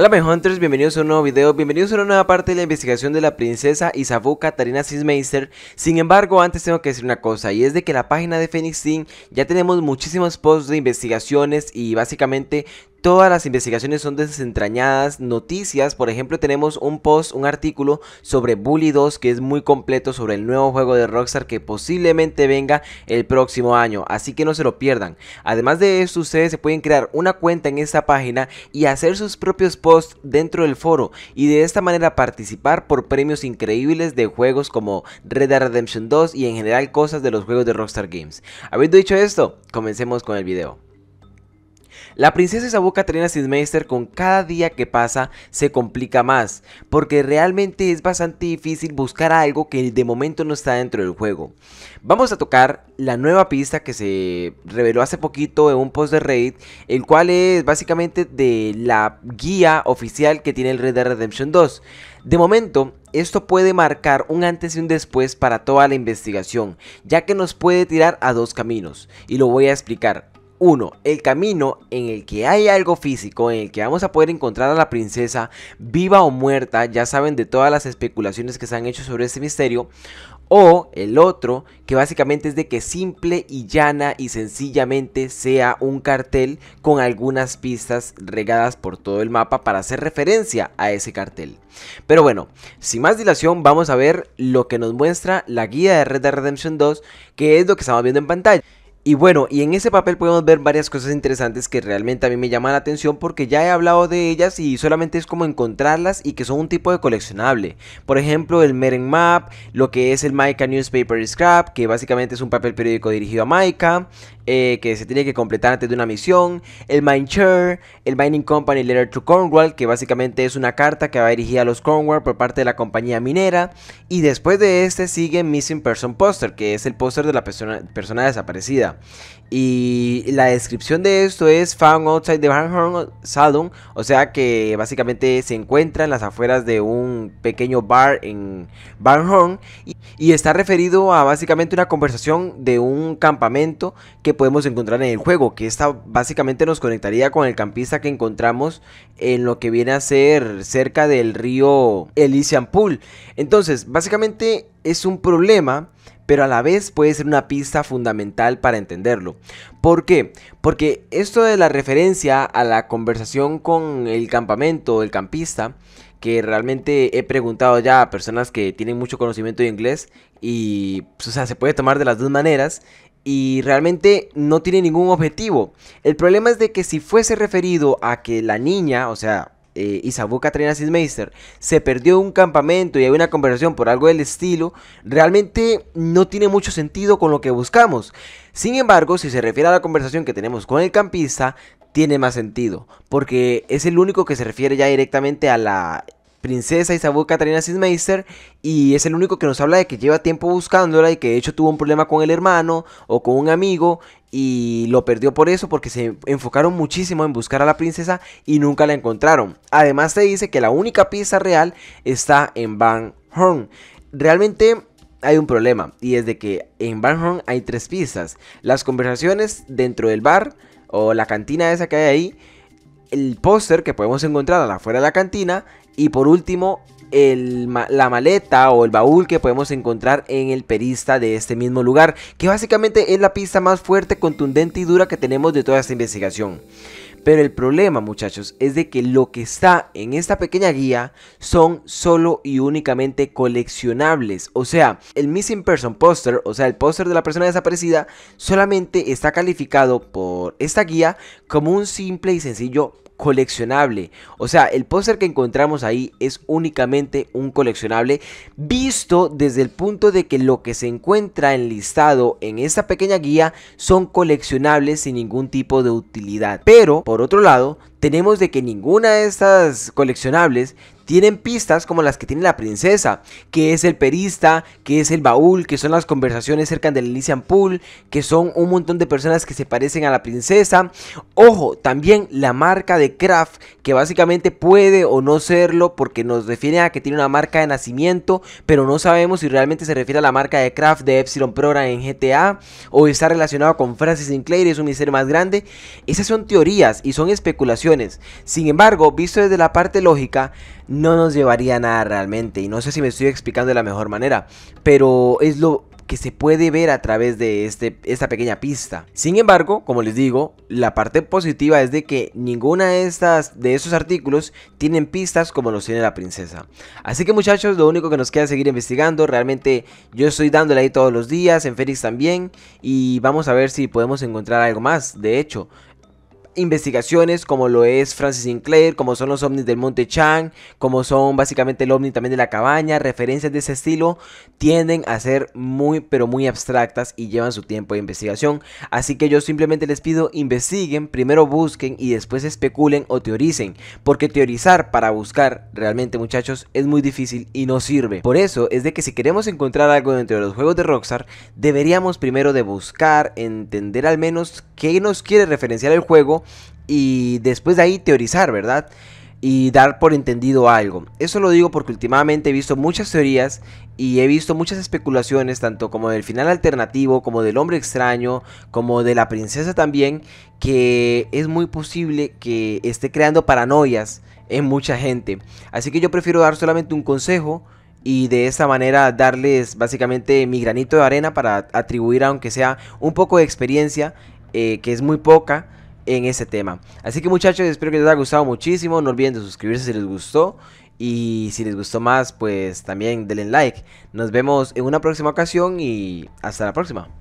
Hola Hunters, bienvenidos a un nuevo video, bienvenidos a una nueva parte de la investigación de la princesa Isabu Katarina Sismeister Sin embargo, antes tengo que decir una cosa, y es de que en la página de Phoenix Team ya tenemos muchísimos posts de investigaciones y básicamente Todas las investigaciones son desentrañadas, noticias, por ejemplo tenemos un post, un artículo sobre Bully 2 que es muy completo sobre el nuevo juego de Rockstar que posiblemente venga el próximo año, así que no se lo pierdan. Además de eso, ustedes se pueden crear una cuenta en esta página y hacer sus propios posts dentro del foro y de esta manera participar por premios increíbles de juegos como Red Dead Redemption 2 y en general cosas de los juegos de Rockstar Games. Habiendo dicho esto, comencemos con el video. La princesa Isabu Trina Sidmeister con cada día que pasa se complica más, porque realmente es bastante difícil buscar algo que de momento no está dentro del juego. Vamos a tocar la nueva pista que se reveló hace poquito en un post de Reddit, el cual es básicamente de la guía oficial que tiene el Red Dead Redemption 2. De momento, esto puede marcar un antes y un después para toda la investigación, ya que nos puede tirar a dos caminos, y lo voy a explicar. Uno, El camino en el que hay algo físico, en el que vamos a poder encontrar a la princesa viva o muerta, ya saben de todas las especulaciones que se han hecho sobre este misterio. O el otro, que básicamente es de que simple y llana y sencillamente sea un cartel con algunas pistas regadas por todo el mapa para hacer referencia a ese cartel. Pero bueno, sin más dilación vamos a ver lo que nos muestra la guía de Red Dead Redemption 2, que es lo que estamos viendo en pantalla. Y bueno, y en ese papel podemos ver varias cosas interesantes que realmente a mí me llaman la atención porque ya he hablado de ellas y solamente es como encontrarlas y que son un tipo de coleccionable. Por ejemplo, el Meren Map, lo que es el Micah Newspaper Scrap, que básicamente es un papel periódico dirigido a Micah, eh, que se tiene que completar antes de una misión, el Mindshare, el Mining Company Letter to Cornwall, que básicamente es una carta que va dirigida a los Cornwall por parte de la compañía minera, y después de este sigue Missing Person Poster, que es el póster de la persona desaparecida. Y la descripción de esto es Found Outside the Barnhorn Saloon, o sea que básicamente se encuentra en las afueras de un pequeño bar en Barnhorn y, y está referido a básicamente una conversación de un campamento que podemos encontrar en el juego, que esta básicamente nos conectaría con el campista que encontramos en lo que viene a ser cerca del río Elysian Pool. Entonces, básicamente es un problema pero a la vez puede ser una pista fundamental para entenderlo. ¿Por qué? Porque esto de la referencia a la conversación con el campamento, el campista, que realmente he preguntado ya a personas que tienen mucho conocimiento de inglés y pues, o sea, se puede tomar de las dos maneras y realmente no tiene ningún objetivo. El problema es de que si fuese referido a que la niña, o sea, eh, Isabu Katrina se perdió un campamento y hay una conversación por algo del estilo, realmente no tiene mucho sentido con lo que buscamos. Sin embargo, si se refiere a la conversación que tenemos con el campista, tiene más sentido, porque es el único que se refiere ya directamente a la princesa Isabu Katarina Sismester y es el único que nos habla de que lleva tiempo buscándola y que de hecho tuvo un problema con el hermano o con un amigo y lo perdió por eso porque se enfocaron muchísimo en buscar a la princesa y nunca la encontraron. Además se dice que la única pieza real está en Van Horn. Realmente hay un problema y es de que en Van Horn hay tres pistas. Las conversaciones dentro del bar o la cantina esa que hay ahí el póster que podemos encontrar afuera de la cantina y por último el, la maleta o el baúl que podemos encontrar en el perista de este mismo lugar, que básicamente es la pista más fuerte, contundente y dura que tenemos de toda esta investigación. Pero el problema, muchachos, es de que lo que está en esta pequeña guía son solo y únicamente coleccionables. O sea, el Missing Person Poster, o sea, el póster de la persona desaparecida, solamente está calificado por esta guía como un simple y sencillo coleccionable. O sea, el póster que encontramos ahí es únicamente un coleccionable visto desde el punto de que lo que se encuentra enlistado en esta pequeña guía son coleccionables sin ningún tipo de utilidad. Pero, por otro lado, tenemos de que ninguna de estas coleccionables tienen pistas como las que tiene la princesa, que es el perista, que es el baúl, que son las conversaciones cerca del Elysian Pool, que son un montón de personas que se parecen a la princesa. Ojo, también la marca de Kraft, que básicamente puede o no serlo porque nos refiere a que tiene una marca de nacimiento, pero no sabemos si realmente se refiere a la marca de Kraft de Epsilon Program en GTA o está relacionado con Francis Sinclair es un misterio más grande. Esas son teorías y son especulaciones sin embargo, visto desde la parte lógica, no nos llevaría a nada realmente. Y no sé si me estoy explicando de la mejor manera, pero es lo que se puede ver a través de este, esta pequeña pista. Sin embargo, como les digo, la parte positiva es de que ninguna de, estas, de estos artículos tienen pistas como los tiene la princesa. Así que muchachos, lo único que nos queda es seguir investigando. Realmente yo estoy dándole ahí todos los días, en Félix también, y vamos a ver si podemos encontrar algo más. De hecho, investigaciones como lo es Francis Sinclair, como son los ovnis del Monte Chang, como son básicamente el ovni también de la cabaña, referencias de ese estilo, tienden a ser muy pero muy abstractas y llevan su tiempo de investigación. Así que yo simplemente les pido investiguen, primero busquen y después especulen o teoricen, porque teorizar para buscar realmente muchachos es muy difícil y no sirve. Por eso es de que si queremos encontrar algo dentro de los juegos de Rockstar, deberíamos primero de buscar, entender al menos qué nos quiere referenciar el juego y después de ahí teorizar, ¿verdad? Y dar por entendido algo. Eso lo digo porque últimamente he visto muchas teorías y he visto muchas especulaciones, tanto como del final alternativo, como del hombre extraño, como de la princesa también, que es muy posible que esté creando paranoias en mucha gente. Así que yo prefiero dar solamente un consejo y de esta manera darles básicamente mi granito de arena para atribuir aunque sea un poco de experiencia, eh, que es muy poca en ese tema. Así que muchachos, espero que les haya gustado muchísimo. No olviden de suscribirse si les gustó. Y si les gustó más, pues también denle like. Nos vemos en una próxima ocasión y hasta la próxima.